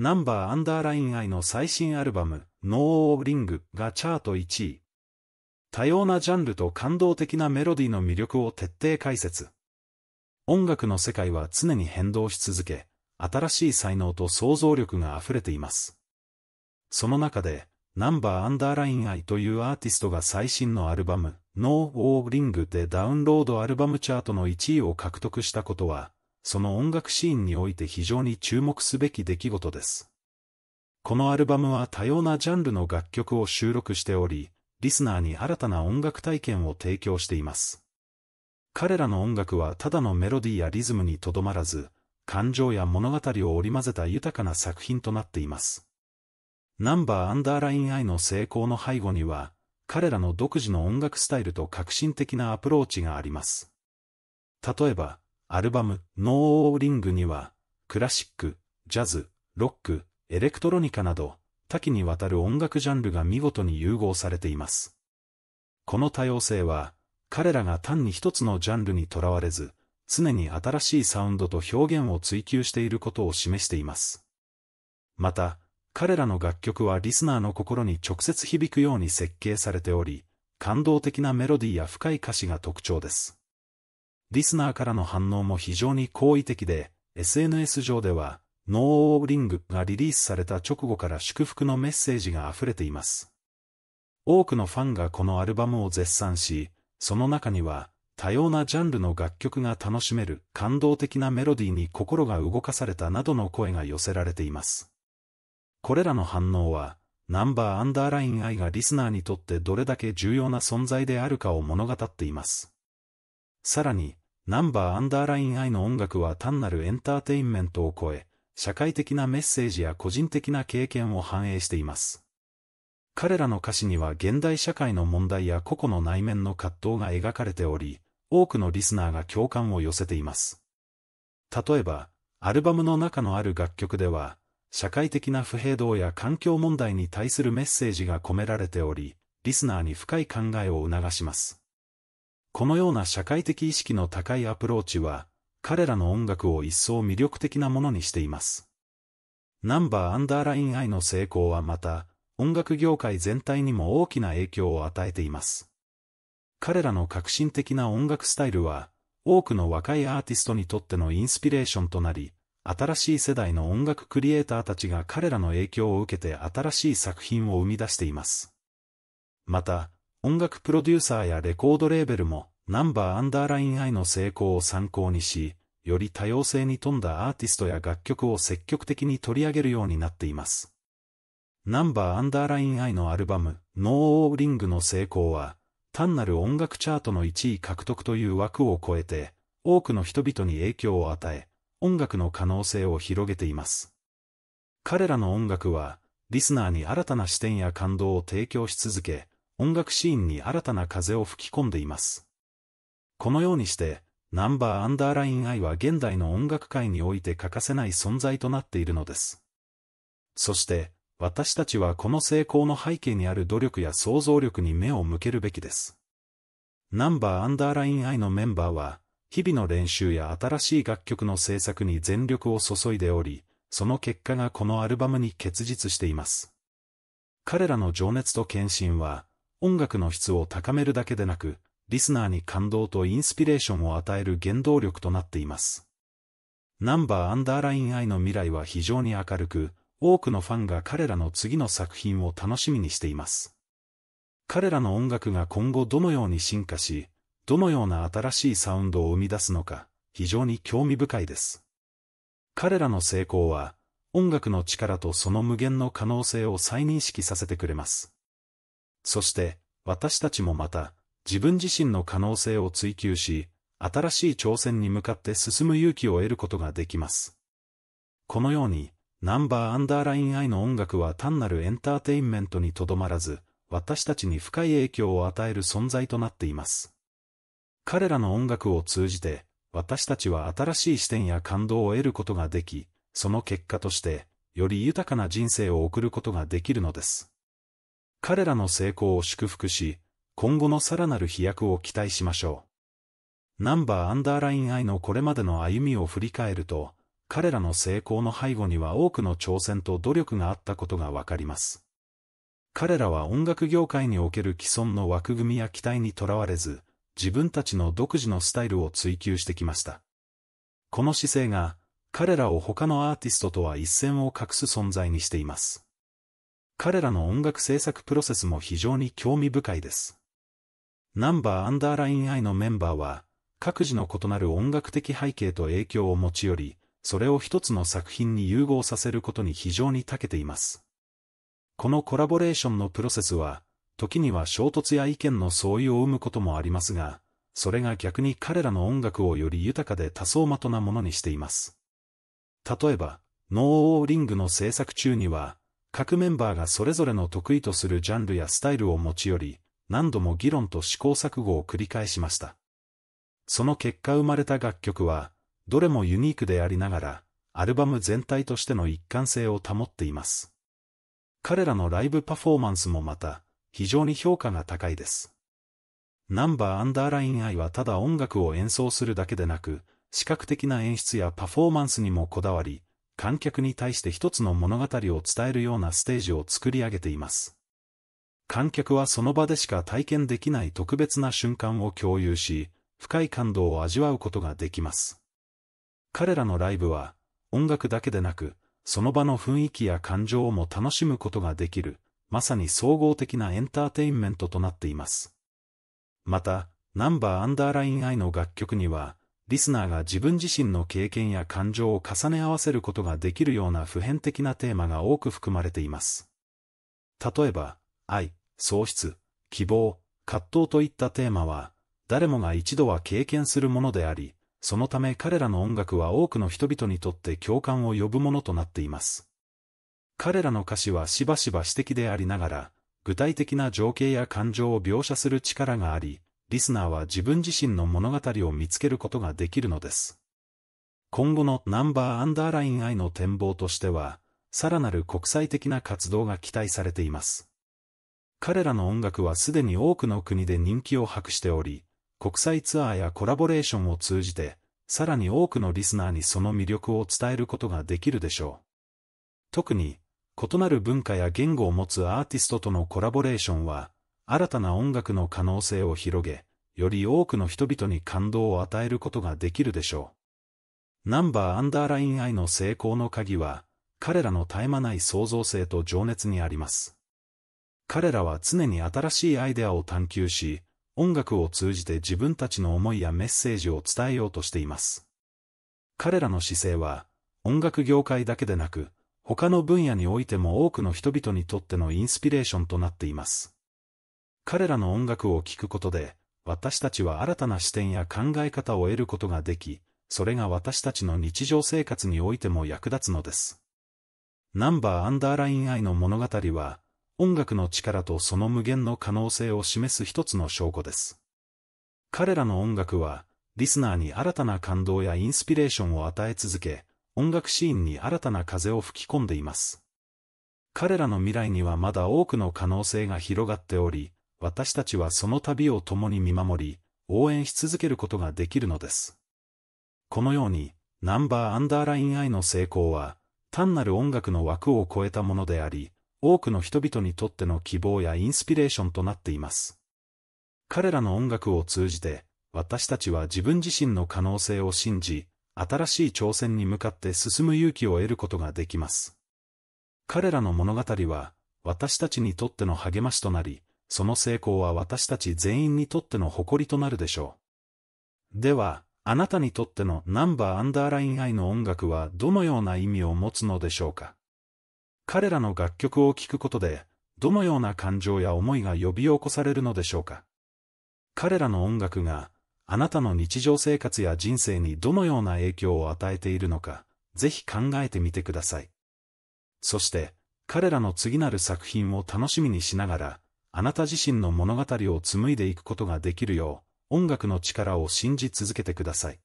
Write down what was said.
ナンバーアンダーライン愛の最新アルバム、ノーリングがチャート1位。多様なジャンルと感動的なメロディーの魅力を徹底解説。音楽の世界は常に変動し続け、新しい才能と想像力が溢れています。その中で、ナンバーアンダーライン愛というアーティストが最新のアルバム、ノー・オー・リングでダウンロードアルバムチャートの1位を獲得したことは、その音楽シーンにおいて非常に注目すべき出来事です。このアルバムは多様なジャンルの楽曲を収録しており、リスナーに新たな音楽体験を提供しています。彼らの音楽はただのメロディーやリズムにとどまらず、感情や物語を織り交ぜた豊かな作品となっています。ナンバーアンダーラインアイの成功の背後には、彼らの独自の音楽スタイルと革新的なアプローチがあります。例えば、アルバム、ノーリングには、クラシック、ジャズ、ロック、エレクトロニカなど、多岐にわたる音楽ジャンルが見事に融合されています。この多様性は、彼らが単に一つのジャンルにとらわれず、常に新しいサウンドと表現を追求していることを示しています。また、彼らの楽曲はリスナーの心に直接響くように設計されており、感動的なメロディーや深い歌詞が特徴です。リスナーからの反応も非常に好意的で、SNS 上では、ノーオーリングがリリースされた直後から祝福のメッセージが溢れています。多くのファンがこのアルバムを絶賛し、その中には、多様なジャンルの楽曲が楽しめる感動的なメロディーに心が動かされたなどの声が寄せられています。これらの反応は、ナンバーアンダーライン愛がリスナーにとってどれだけ重要な存在であるかを物語っています。さらに、ナンバーアンダーライン I の音楽は単なるエンターテインメントを超え、社会的なメッセージや個人的な経験を反映しています。彼らの歌詞には現代社会の問題や個々の内面の葛藤が描かれており、多くのリスナーが共感を寄せています。例えば、アルバムの中のある楽曲では、社会的な不平等や環境問題に対するメッセージが込められており、リスナーに深い考えを促します。このような社会的意識の高いアプローチは、彼らの音楽を一層魅力的なものにしています。ナンバーアンダーラインイの成功はまた、音楽業界全体にも大きな影響を与えています。彼らの革新的な音楽スタイルは、多くの若いアーティストにとってのインスピレーションとなり、新しい世代の音楽クリエイターたちが彼らの影響を受けて新しい作品を生み出しています。また、音楽プロデューサーやレコードレーベルも、ナンバーアンダーライン I の成功を参考にし、より多様性に富んだアーティストや楽曲を積極的に取り上げるようになっています。ナンバーアンダーライン I のアルバム、ノーオーリングの成功は、単なる音楽チャートの1位獲得という枠を超えて、多くの人々に影響を与え、音楽の可能性を広げています。彼らの音楽は、リスナーに新たな視点や感動を提供し続け、音楽シーンに新たな風を吹き込んでいます。このようにして、ナンバーアンダーライン I は現代の音楽界において欠かせない存在となっているのです。そして、私たちはこの成功の背景にある努力や想像力に目を向けるべきです。ナンバーアンダーライン I のメンバーは、日々の練習や新しい楽曲の制作に全力を注いでおり、その結果がこのアルバムに結実しています。彼らの情熱と献身は、音楽の質を高めるだけでなく、リスナーに感動とインスピレーションを与える原動力となっています。ナンバーアンダーラインイの未来は非常に明るく、多くのファンが彼らの次の作品を楽しみにしています。彼らの音楽が今後どのように進化し、どのような新しいサウンドを生み出すのか、非常に興味深いです。彼らの成功は、音楽の力とその無限の可能性を再認識させてくれます。そして、私たちもまた、自分自身の可能性を追求し、新しい挑戦に向かって進む勇気を得ることができます。このように、ナンバーアンダーライン愛の音楽は単なるエンターテインメントにとどまらず、私たちに深い影響を与える存在となっています。彼らの音楽を通じて、私たちは新しい視点や感動を得ることができ、その結果として、より豊かな人生を送ることができるのです。彼らの成功を祝福し、今後のさらなる飛躍を期待しましょう。ナンバーアンダーライン I のこれまでの歩みを振り返ると、彼らの成功の背後には多くの挑戦と努力があったことがわかります。彼らは音楽業界における既存の枠組みや期待にとらわれず、自分たちの独自のスタイルを追求してきました。この姿勢が、彼らを他のアーティストとは一線を画す存在にしています。彼らの音楽制作プロセスも非常に興味深いです。ナンバーアンダーライン I のメンバーは、各自の異なる音楽的背景と影響を持ち寄り、それを一つの作品に融合させることに非常に長けています。このコラボレーションのプロセスは、時には衝突や意見の相違を生むこともありますが、それが逆に彼らの音楽をより豊かで多層的なものにしています。例えば、ノーオーリングの制作中には、各メンバーがそれぞれの得意とするジャンルやスタイルを持ち寄り、何度も議論と試行錯誤を繰り返しました。その結果生まれた楽曲は、どれもユニークでありながら、アルバム全体としての一貫性を保っています。彼らのライブパフォーマンスもまた、非常に評価が高いです。ナンバーアンダーラインイはただ音楽を演奏するだけでなく、視覚的な演出やパフォーマンスにもこだわり、観客に対して一つの物語を伝えるようなステージを作り上げています。観客はその場でしか体験できない特別な瞬間を共有し、深い感動を味わうことができます。彼らのライブは、音楽だけでなく、その場の雰囲気や感情をも楽しむことができる、まさに総合的なエンターテインメントとなっています。また、ナンバーアンダーライン I の楽曲には、リスナーが自分自身の経験や感情を重ね合わせることができるような普遍的なテーマが多く含まれています。例えば、愛、喪失、希望、葛藤といったテーマは、誰もが一度は経験するものであり、そのため彼らの音楽は多くの人々にとって共感を呼ぶものとなっています。彼らの歌詞はしばしば詩的でありながら、具体的な情景や感情を描写する力があり、リスナーは自分自身の物語を見つけることができるのです。今後のナンバーアンダーライン I の展望としては、さらなる国際的な活動が期待されています。彼らの音楽はすでに多くの国で人気を博しており、国際ツアーやコラボレーションを通じて、さらに多くのリスナーにその魅力を伝えることができるでしょう。特に、異なる文化や言語を持つアーティストとのコラボレーションは、新たな音楽の可能性を広げ、より多くの人々に感動を与えることができるでしょう。ナンバーアンダーライン愛の成功の鍵は、彼らの絶え間ない創造性と情熱にあります。彼らは常に新しいアイデアを探求し、音楽を通じて自分たちの思いやメッセージを伝えようとしています。彼らの姿勢は、音楽業界だけでなく、他の分野においても多くの人々にとってのインスピレーションとなっています。彼らの音楽を聴くことで、私たちは新たな視点や考え方を得ることができ、それが私たちの日常生活においても役立つのです。ナンバーアンダーライン愛の物語は、音楽の力とその無限の可能性を示す一つの証拠です。彼らの音楽は、リスナーに新たな感動やインスピレーションを与え続け、音楽シーンに新たな風を吹き込んでいます。彼らの未来にはまだ多くの可能性が広がっており、私たちはその旅を共に見守り、応援し続けることができるのです。このように、ナンバーアンダーラインイの成功は、単なる音楽の枠を超えたものであり、多くの人々にとっての希望やインスピレーションとなっています。彼らの音楽を通じて、私たちは自分自身の可能性を信じ、新しい挑戦に向かって進む勇気を得ることができます。彼らの物語は、私たちにとっての励ましとなり、その成功は私たち全員にとっての誇りとなるでしょう。では、あなたにとってのナンバーアンダーライン愛の音楽はどのような意味を持つのでしょうか彼らの楽曲を聴くことで、どのような感情や思いが呼び起こされるのでしょうか彼らの音楽が、あなたの日常生活や人生にどのような影響を与えているのか、ぜひ考えてみてください。そして、彼らの次なる作品を楽しみにしながら、あなた自身の物語を紡いでいくことができるよう、音楽の力を信じ続けてください。